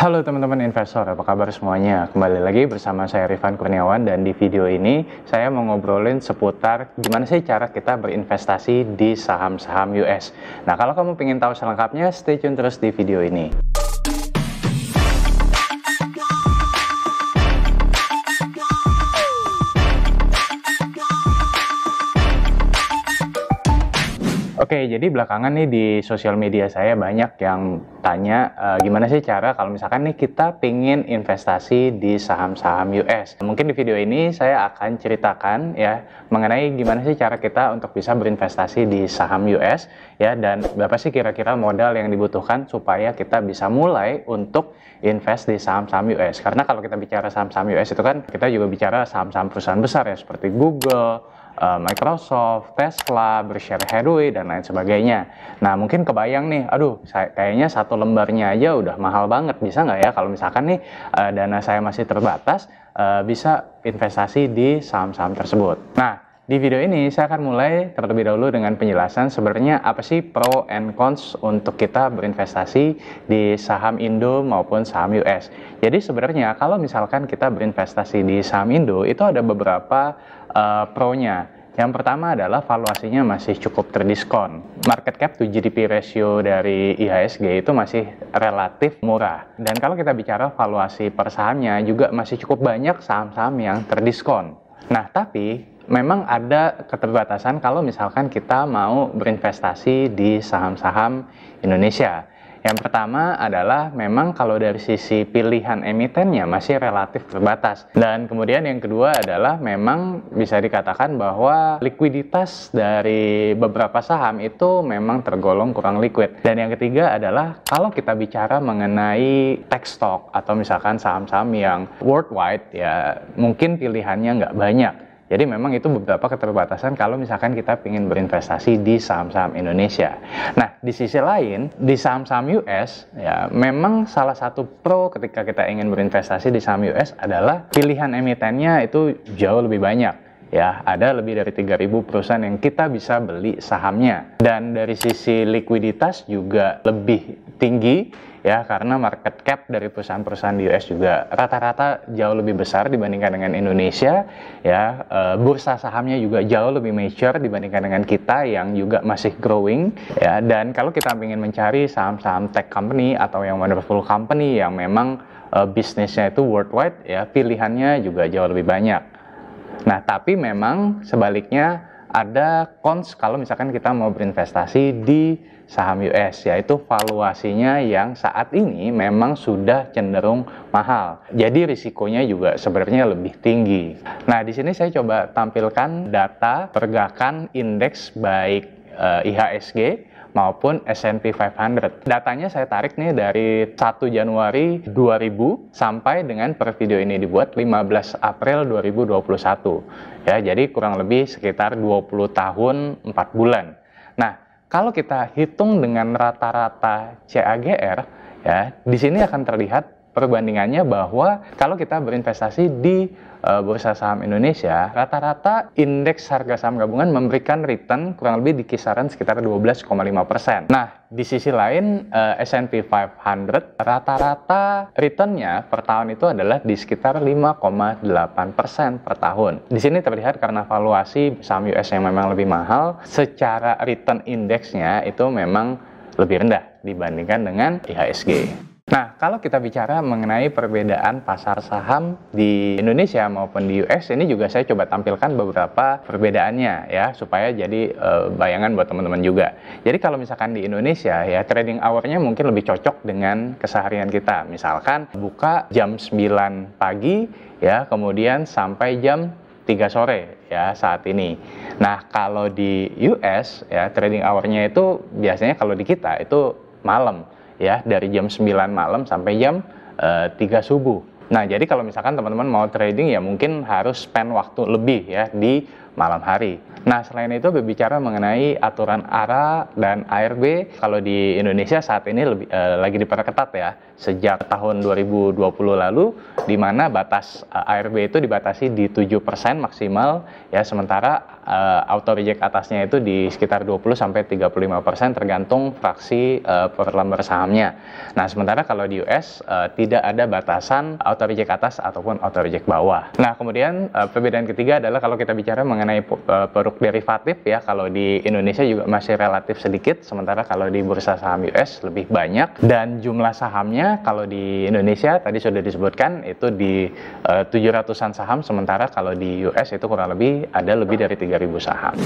Halo teman-teman investor, apa kabar semuanya? Kembali lagi bersama saya Rifan Kurniawan dan di video ini saya mau ngobrolin seputar gimana sih cara kita berinvestasi di saham-saham US. Nah kalau kamu ingin tahu selengkapnya, stay tune terus di video ini. Oke, jadi belakangan nih di sosial media saya banyak yang tanya e, gimana sih cara kalau misalkan nih kita pingin investasi di saham-saham US. Mungkin di video ini saya akan ceritakan ya mengenai gimana sih cara kita untuk bisa berinvestasi di saham US ya dan berapa sih kira-kira modal yang dibutuhkan supaya kita bisa mulai untuk invest di saham-saham US. Karena kalau kita bicara saham-saham US itu kan kita juga bicara saham-saham perusahaan besar ya seperti Google, Eh, Microsoft, Tesla, Berkshire Hathaway dan lain sebagainya. Nah mungkin kebayang nih, aduh saya, kayaknya satu lembarnya aja udah mahal banget, bisa nggak ya kalau misalkan nih uh, dana saya masih terbatas, uh, bisa investasi di saham-saham tersebut. Nah di video ini saya akan mulai terlebih dahulu dengan penjelasan sebenarnya apa sih pro and cons untuk kita berinvestasi di saham Indo maupun saham US. Jadi sebenarnya kalau misalkan kita berinvestasi di saham Indo itu ada beberapa uh, pro-nya. Yang pertama adalah valuasinya masih cukup terdiskon. Market cap to GDP ratio dari IHSG itu masih relatif murah. Dan kalau kita bicara valuasi per sahamnya juga masih cukup banyak saham-saham yang terdiskon. Nah, tapi memang ada keterbatasan kalau misalkan kita mau berinvestasi di saham-saham Indonesia yang pertama adalah memang kalau dari sisi pilihan emitennya masih relatif terbatas. Dan kemudian yang kedua adalah memang bisa dikatakan bahwa likuiditas dari beberapa saham itu memang tergolong kurang liquid. Dan yang ketiga adalah kalau kita bicara mengenai tech stock atau misalkan saham-saham yang worldwide ya mungkin pilihannya nggak banyak. Jadi memang itu beberapa keterbatasan kalau misalkan kita ingin berinvestasi di saham-saham Indonesia. Nah, di sisi lain, di saham-saham US, ya memang salah satu pro ketika kita ingin berinvestasi di saham US adalah pilihan emitennya itu jauh lebih banyak ya ada lebih dari 3000 perusahaan yang kita bisa beli sahamnya dan dari sisi likuiditas juga lebih tinggi ya karena market cap dari perusahaan-perusahaan di US juga rata-rata jauh lebih besar dibandingkan dengan Indonesia ya e, bursa sahamnya juga jauh lebih mature dibandingkan dengan kita yang juga masih growing ya dan kalau kita ingin mencari saham-saham tech company atau yang wonderful company yang memang e, bisnisnya itu worldwide ya pilihannya juga jauh lebih banyak nah tapi memang sebaliknya ada cons kalau misalkan kita mau berinvestasi di saham US yaitu valuasinya yang saat ini memang sudah cenderung mahal. Jadi risikonya juga sebenarnya lebih tinggi. Nah, di sini saya coba tampilkan data pergerakan indeks baik eh, IHSG maupun S&P 500. Datanya saya tarik nih dari 1 Januari 2000 sampai dengan per video ini dibuat 15 April 2021. Ya, jadi kurang lebih sekitar 20 tahun 4 bulan. Nah, kalau kita hitung dengan rata-rata CAGR, ya, di sini akan terlihat perbandingannya bahwa kalau kita berinvestasi di Eh, Bursa Saham Indonesia, rata-rata indeks harga saham gabungan memberikan return kurang lebih di kisaran sekitar 12,5%. Nah, di sisi lain uh, S&P 500 rata-rata returnnya per tahun itu adalah di sekitar 5,8% per tahun. Di sini terlihat karena valuasi saham US yang memang lebih mahal, secara return indeksnya itu memang lebih rendah dibandingkan dengan IHSG. Nah, kalau kita bicara mengenai perbedaan pasar saham di Indonesia maupun di US, ini juga saya coba tampilkan beberapa perbedaannya ya, supaya jadi e, bayangan buat teman-teman juga. Jadi kalau misalkan di Indonesia ya, trading hour-nya mungkin lebih cocok dengan keseharian kita. Misalkan buka jam 9 pagi ya, kemudian sampai jam 3 sore ya saat ini. Nah, kalau di US ya trading hour-nya itu biasanya kalau di kita itu malam ya dari jam 9 malam sampai jam uh, eh, 3 subuh. Nah, jadi kalau misalkan teman-teman mau trading ya mungkin harus spend waktu lebih ya di malam hari. Nah, selain itu berbicara mengenai aturan ARA dan ARB, kalau di Indonesia saat ini lebih, uh, lagi diperketat ya, sejak tahun 2020 lalu, di mana batas uh, eh, ARB itu dibatasi di 7% maksimal, ya sementara uh, auto reject atasnya itu di sekitar 20-35% tergantung fraksi uh, perlambar sahamnya. Nah, sementara kalau di US, uh, tidak ada batasan auto reject atas ataupun auto reject bawah. Nah, kemudian uh, perbedaan ketiga adalah kalau kita bicara mengenai mengenai e, produk derivatif ya kalau di Indonesia juga masih relatif sedikit sementara kalau di bursa saham US lebih banyak dan jumlah sahamnya kalau di Indonesia tadi sudah disebutkan itu di e, uh, 700-an saham sementara kalau di US itu kurang lebih ada lebih dari 3000 saham.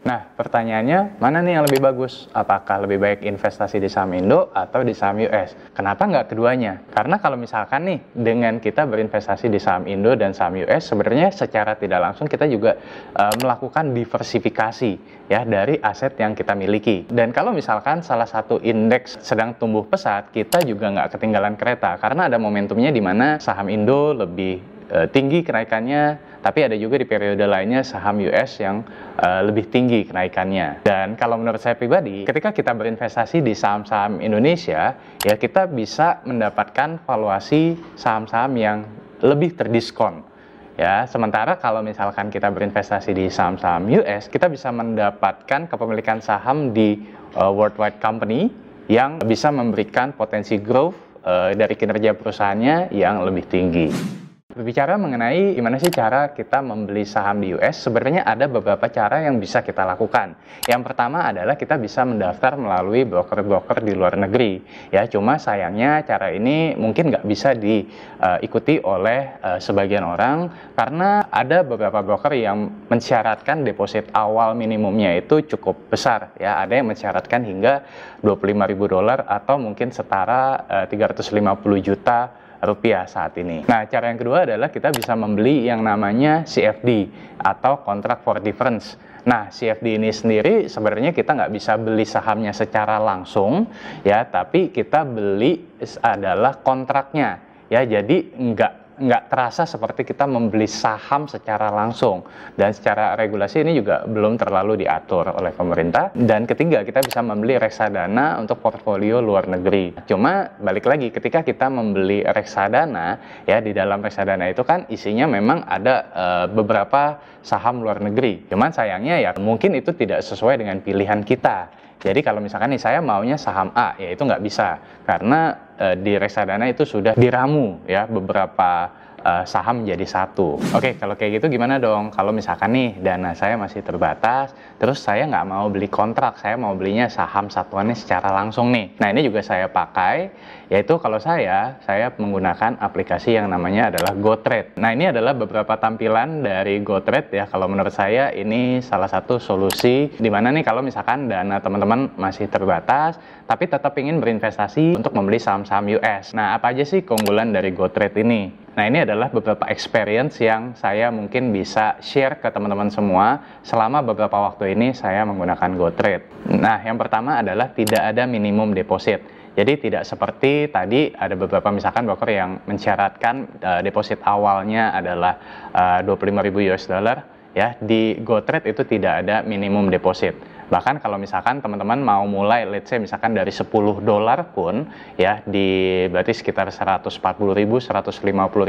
Nah, pertanyaannya, mana nih yang lebih bagus? Apakah lebih baik investasi di saham Indo atau di saham US? Kenapa nggak keduanya? Karena kalau misalkan nih, dengan kita berinvestasi di saham Indo dan saham US, sebenarnya secara tidak langsung kita juga e, melakukan diversifikasi ya dari aset yang kita miliki. Dan kalau misalkan salah satu indeks sedang tumbuh pesat, kita juga nggak ketinggalan kereta karena ada momentumnya di mana saham Indo lebih e, tinggi kenaikannya, tapi ada juga di periode lainnya saham US yang uh, lebih tinggi kenaikannya. Dan kalau menurut saya pribadi, ketika kita berinvestasi di saham-saham Indonesia, ya kita bisa mendapatkan valuasi saham-saham yang lebih terdiskon. Ya, sementara kalau misalkan kita berinvestasi di saham-saham US, kita bisa mendapatkan kepemilikan saham di uh, eh, worldwide company yang bisa memberikan potensi growth uh, dari kinerja perusahaannya yang lebih tinggi berbicara mengenai gimana sih cara kita membeli saham di US, sebenarnya ada beberapa cara yang bisa kita lakukan. Yang pertama adalah kita bisa mendaftar melalui broker-broker di luar negeri. Ya, cuma sayangnya cara ini mungkin nggak bisa diikuti eh, oleh uh, sebagian orang karena ada beberapa broker yang mensyaratkan deposit awal minimumnya itu cukup besar. Ya, ada yang mensyaratkan hingga 25.000 dolar atau mungkin setara eh, uh, 350 juta rupiah saat ini. Nah, cara yang kedua adalah kita bisa membeli yang namanya CFD atau Contract for Difference. Nah, CFD ini sendiri sebenarnya kita nggak bisa beli sahamnya secara langsung, ya, tapi kita beli adalah kontraknya, ya, jadi nggak nggak terasa seperti kita membeli saham secara langsung dan secara regulasi ini juga belum terlalu diatur oleh pemerintah dan ketiga kita bisa membeli reksadana untuk portfolio luar negeri cuma balik lagi ketika kita membeli reksadana ya di dalam reksadana itu kan isinya memang ada e, beberapa saham luar negeri cuman sayangnya ya mungkin itu tidak sesuai dengan pilihan kita jadi kalau misalkan nih saya maunya saham A, ya itu nggak bisa karena e, di reksadana itu sudah diramu ya beberapa uh, saham menjadi satu. Oke, okay, kalau kayak gitu gimana dong? Kalau misalkan nih dana saya masih terbatas, terus saya nggak mau beli kontrak, saya mau belinya saham satuannya secara langsung nih. Nah ini juga saya pakai, yaitu kalau saya, saya menggunakan aplikasi yang namanya adalah GoTrade. Nah ini adalah beberapa tampilan dari GoTrade ya. Kalau menurut saya ini salah satu solusi dimana nih kalau misalkan dana teman-teman masih terbatas, tapi tetap ingin berinvestasi untuk membeli saham-saham US. Nah apa aja sih keunggulan dari GoTrade ini? Nah, ini adalah beberapa experience yang saya mungkin bisa share ke teman-teman semua selama beberapa waktu ini saya menggunakan GoTrade. Nah, yang pertama adalah tidak ada minimum deposit. Jadi tidak seperti tadi ada beberapa misalkan broker yang mensyaratkan uh, deposit awalnya adalah uh, 25.000 US dollar ya di GoTrade itu tidak ada minimum deposit Bahkan kalau misalkan teman-teman mau mulai let's say misalkan dari 10 dolar pun ya di berarti sekitar 140 ribu, 150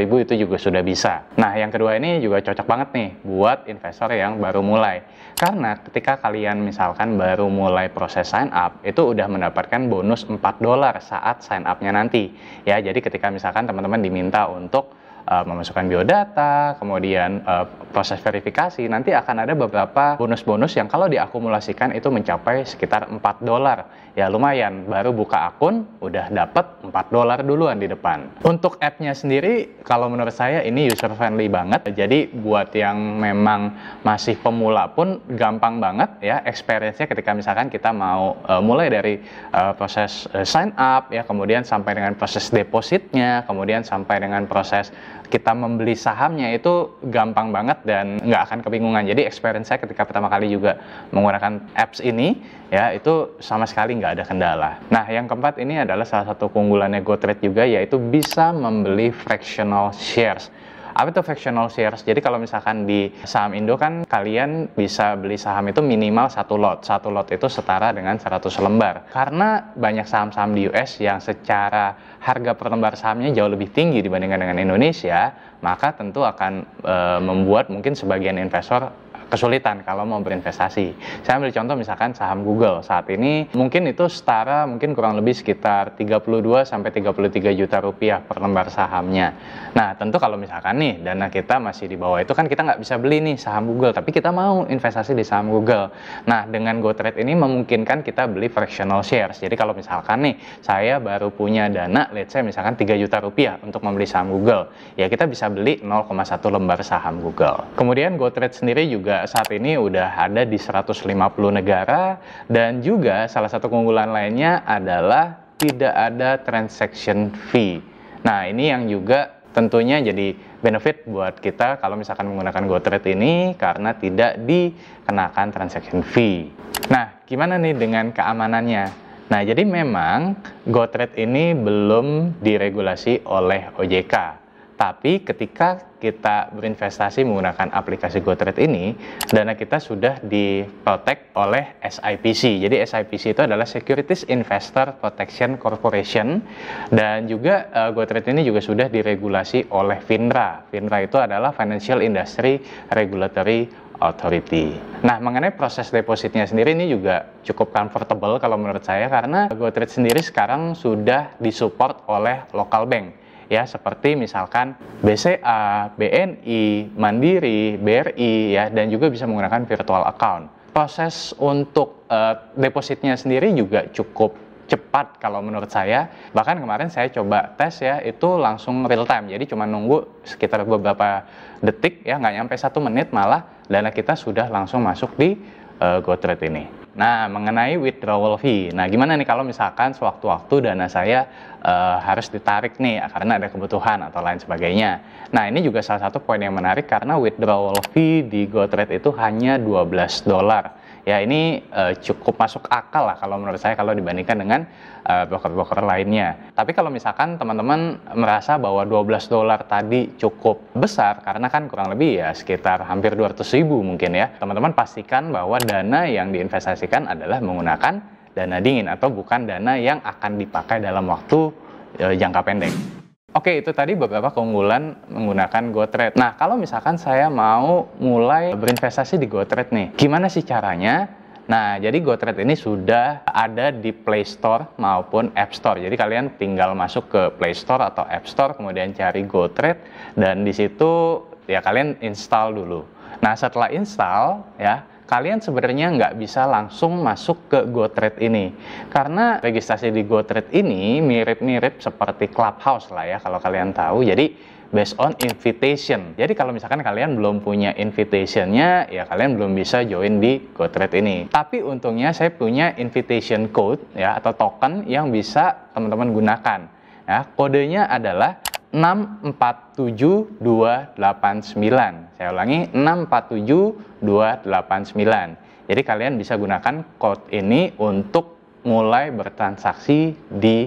ribu itu juga sudah bisa. Nah yang kedua ini juga cocok banget nih buat investor yang baru mulai. Karena ketika kalian misalkan baru mulai proses sign up itu udah mendapatkan bonus 4 dolar saat sign upnya nanti. Ya jadi ketika misalkan teman-teman diminta untuk uh, memasukkan biodata, kemudian uh, proses verifikasi, nanti akan ada beberapa bonus-bonus yang kalau diakumulasikan itu mencapai sekitar 4 dolar. Ya lumayan, baru buka akun udah dapat 4 dolar duluan di depan. Untuk app-nya sendiri, kalau menurut saya ini user friendly banget. Jadi buat yang memang masih pemula pun gampang banget ya experience-nya ketika misalkan kita mau uh, mulai dari uh, proses uh, sign up ya, kemudian sampai dengan proses depositnya, kemudian sampai dengan proses kita membeli sahamnya itu gampang banget dan nggak akan kebingungan. Jadi experience saya ketika pertama kali juga menggunakan apps ini ya itu sama sekali nggak ada kendala. Nah yang keempat ini adalah salah satu keunggulannya GoTrade juga yaitu bisa membeli fractional shares. Apa itu fractional shares? Jadi kalau misalkan di saham Indo kan kalian bisa beli saham itu minimal satu lot. Satu lot itu setara dengan 100 lembar. Karena banyak saham-saham di US yang secara harga per lembar sahamnya jauh lebih tinggi dibandingkan dengan Indonesia, maka tentu akan e, membuat mungkin sebagian investor kesulitan kalau mau berinvestasi. Saya ambil contoh misalkan saham Google saat ini mungkin itu setara mungkin kurang lebih sekitar 32 sampai 33 juta rupiah per lembar sahamnya. Nah tentu kalau misalkan nih dana kita masih di bawah itu kan kita nggak bisa beli nih saham Google tapi kita mau investasi di saham Google. Nah dengan GoTrade ini memungkinkan kita beli fractional shares. Jadi kalau misalkan nih saya baru punya dana let's say misalkan 3 juta rupiah untuk membeli saham Google ya kita bisa beli 0,1 lembar saham Google. Kemudian GoTrade sendiri juga saat ini udah ada di 150 negara dan juga salah satu keunggulan lainnya adalah tidak ada transaction fee. Nah, ini yang juga tentunya jadi benefit buat kita kalau misalkan menggunakan GoTrade ini karena tidak dikenakan transaction fee. Nah, gimana nih dengan keamanannya? Nah, jadi memang GoTrade ini belum diregulasi oleh OJK. Tapi ketika kita berinvestasi menggunakan aplikasi GoTrade ini, dana kita sudah diprotek oleh SIPC. Jadi SIPC itu adalah Securities Investor Protection Corporation dan juga uh, GoTrade ini juga sudah diregulasi oleh FINRA. FINRA itu adalah Financial Industry Regulatory Authority. Nah, mengenai proses depositnya sendiri ini juga cukup comfortable kalau menurut saya karena GoTrade sendiri sekarang sudah disupport oleh local bank ya seperti misalkan BCA, BNI, Mandiri, BRI ya dan juga bisa menggunakan virtual account. Proses untuk uh, depositnya sendiri juga cukup cepat kalau menurut saya. Bahkan kemarin saya coba tes ya, itu langsung real time. Jadi cuma nunggu sekitar beberapa detik ya, nggak nyampe satu menit malah dana kita sudah langsung masuk di uh, GoTrade ini. Nah, mengenai withdrawal fee. Nah, gimana nih kalau misalkan sewaktu-waktu dana saya uh, harus ditarik nih karena ada kebutuhan atau lain sebagainya. Nah, ini juga salah satu poin yang menarik karena withdrawal fee di GoTrade itu hanya 12 dolar ya ini uh, cukup masuk akal lah kalau menurut saya kalau dibandingkan dengan uh, broker-broker lainnya. Tapi kalau misalkan teman-teman merasa bahwa 12 dolar tadi cukup besar karena kan kurang lebih ya sekitar hampir 200 ribu mungkin ya, teman-teman pastikan bahwa dana yang diinvestasikan adalah menggunakan dana dingin atau bukan dana yang akan dipakai dalam waktu uh, jangka pendek. Oke, itu tadi beberapa keunggulan menggunakan GoTrade. Nah, kalau misalkan saya mau mulai berinvestasi di GoTrade nih, gimana sih caranya? Nah, jadi GoTrade ini sudah ada di Play Store maupun App Store. Jadi kalian tinggal masuk ke Play Store atau App Store, kemudian cari GoTrade, dan di situ ya kalian install dulu. Nah, setelah install ya, kalian sebenarnya nggak bisa langsung masuk ke GoTrade ini. Karena registrasi di GoTrade ini mirip-mirip seperti Clubhouse lah ya kalau kalian tahu. Jadi based on invitation. Jadi kalau misalkan kalian belum punya invitationnya, ya kalian belum bisa join di GoTrade ini. Tapi untungnya saya punya invitation code ya atau token yang bisa teman-teman gunakan. Ya, kodenya adalah 647289. Saya ulangi 647289. Jadi kalian bisa gunakan code ini untuk mulai bertransaksi di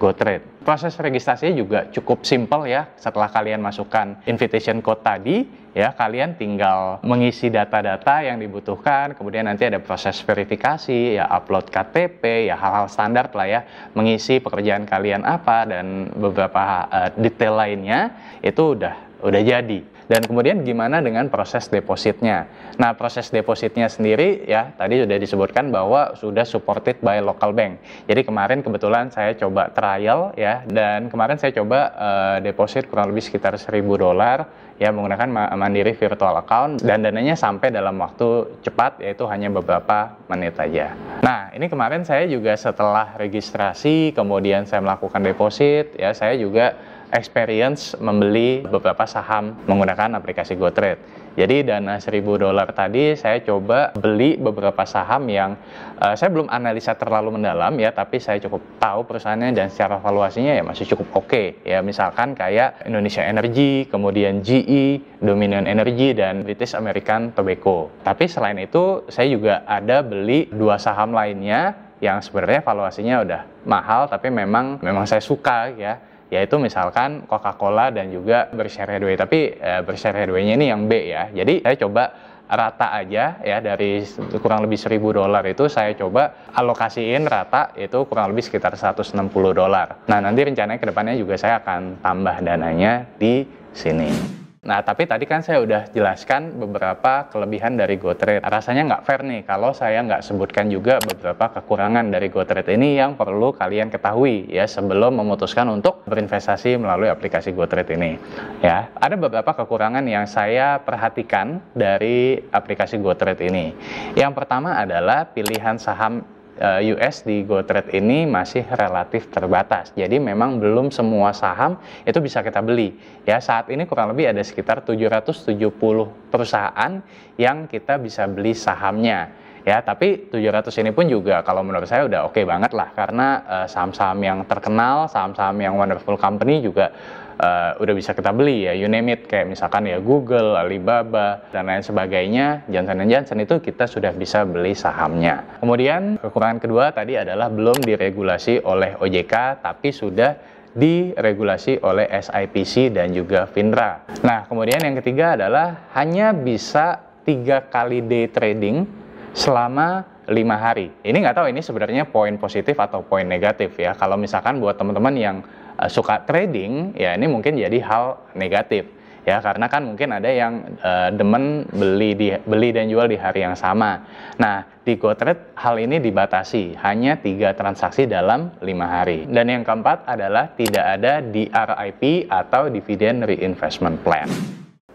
GoTrade. Proses registrasinya juga cukup simple ya. Setelah kalian masukkan invitation code tadi, ya kalian tinggal mengisi data-data yang dibutuhkan kemudian nanti ada proses verifikasi ya upload KTP ya hal-hal standar lah ya mengisi pekerjaan kalian apa dan beberapa uh, detail lainnya itu udah udah jadi. Dan kemudian gimana dengan proses depositnya? Nah, proses depositnya sendiri ya tadi sudah disebutkan bahwa sudah supported by local bank. Jadi kemarin kebetulan saya coba trial ya dan kemarin saya coba uh, deposit kurang lebih sekitar 1000 dolar ya menggunakan Mandiri Virtual Account dan dananya sampai dalam waktu cepat yaitu hanya beberapa menit aja. Nah, ini kemarin saya juga setelah registrasi kemudian saya melakukan deposit ya saya juga experience membeli beberapa saham menggunakan aplikasi GoTrade. Jadi dana 1000 dolar tadi saya coba beli beberapa saham yang uh, saya belum analisa terlalu mendalam ya, tapi saya cukup tahu perusahaannya dan secara valuasinya ya masih cukup oke okay. ya. Misalkan kayak Indonesia Energy, kemudian GE, Dominion Energy dan British American Tobacco. Tapi selain itu saya juga ada beli dua saham lainnya yang sebenarnya valuasinya udah mahal tapi memang memang saya suka ya yaitu misalkan Coca-Cola dan juga Berkshire Hathaway. Tapi eh, Berkshire hathaway ini yang B ya. Jadi saya coba rata aja ya dari kurang lebih 1000 dolar itu saya coba alokasiin rata itu kurang lebih sekitar 160 dolar. Nah, nanti rencananya ke depannya juga saya akan tambah dananya di sini. Nah, tapi tadi kan saya udah jelaskan beberapa kelebihan dari GoTrade. Rasanya nggak fair nih kalau saya nggak sebutkan juga beberapa kekurangan dari GoTrade ini yang perlu kalian ketahui ya sebelum memutuskan untuk berinvestasi melalui aplikasi GoTrade ini. Ya, ada beberapa kekurangan yang saya perhatikan dari aplikasi GoTrade ini. Yang pertama adalah pilihan saham Eh, US di GoTrade ini masih relatif terbatas. Jadi memang belum semua saham itu bisa kita beli. Ya, saat ini kurang lebih ada sekitar 770 perusahaan yang kita bisa beli sahamnya. Ya, tapi 700 ini pun juga kalau menurut saya udah oke okay banget lah karena eh, saham-saham uh, yang terkenal, saham-saham yang wonderful company juga uh, udah bisa kita beli ya you name it kayak misalkan ya Google, Alibaba dan lain sebagainya Johnson Johnson itu kita sudah bisa beli sahamnya kemudian kekurangan kedua tadi adalah belum diregulasi oleh OJK tapi sudah diregulasi oleh SIPC dan juga FINRA. Nah, kemudian yang ketiga adalah hanya bisa tiga kali day trading selama lima hari. Ini nggak tahu ini sebenarnya poin positif atau poin negatif ya. Kalau misalkan buat teman-teman yang Eh, suka trading ya ini mungkin jadi hal negatif ya karena kan mungkin ada yang uh, demen beli di beli dan jual di hari yang sama. Nah di GoTrade hal ini dibatasi hanya tiga transaksi dalam lima hari. Dan yang keempat adalah tidak ada DRIP atau Dividend Reinvestment Plan.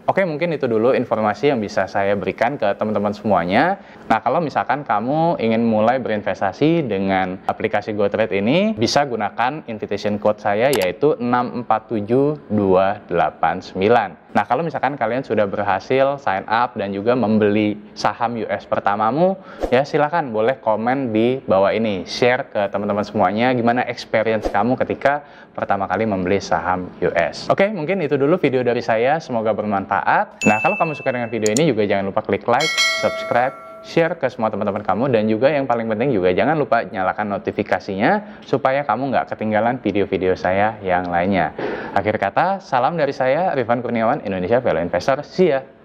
Oke, mungkin itu dulu informasi yang bisa saya berikan ke teman-teman semuanya. Nah, kalau misalkan kamu ingin mulai berinvestasi dengan aplikasi GoTrade ini, bisa gunakan invitation code saya yaitu 647289. Nah, kalau misalkan kalian sudah berhasil sign up dan juga membeli saham US pertamamu, ya silahkan boleh komen di bawah ini. Share ke teman-teman semuanya gimana experience kamu ketika pertama kali membeli saham US. Oke, mungkin itu dulu video dari saya. Semoga bermanfaat. Nah, kalau kamu suka dengan video ini juga jangan lupa klik like, subscribe, share ke semua teman-teman kamu dan juga yang paling penting juga jangan lupa nyalakan notifikasinya supaya kamu nggak ketinggalan video-video saya yang lainnya. Akhir kata, salam dari saya Rifan Kurniawan Indonesia Value Investor. See ya!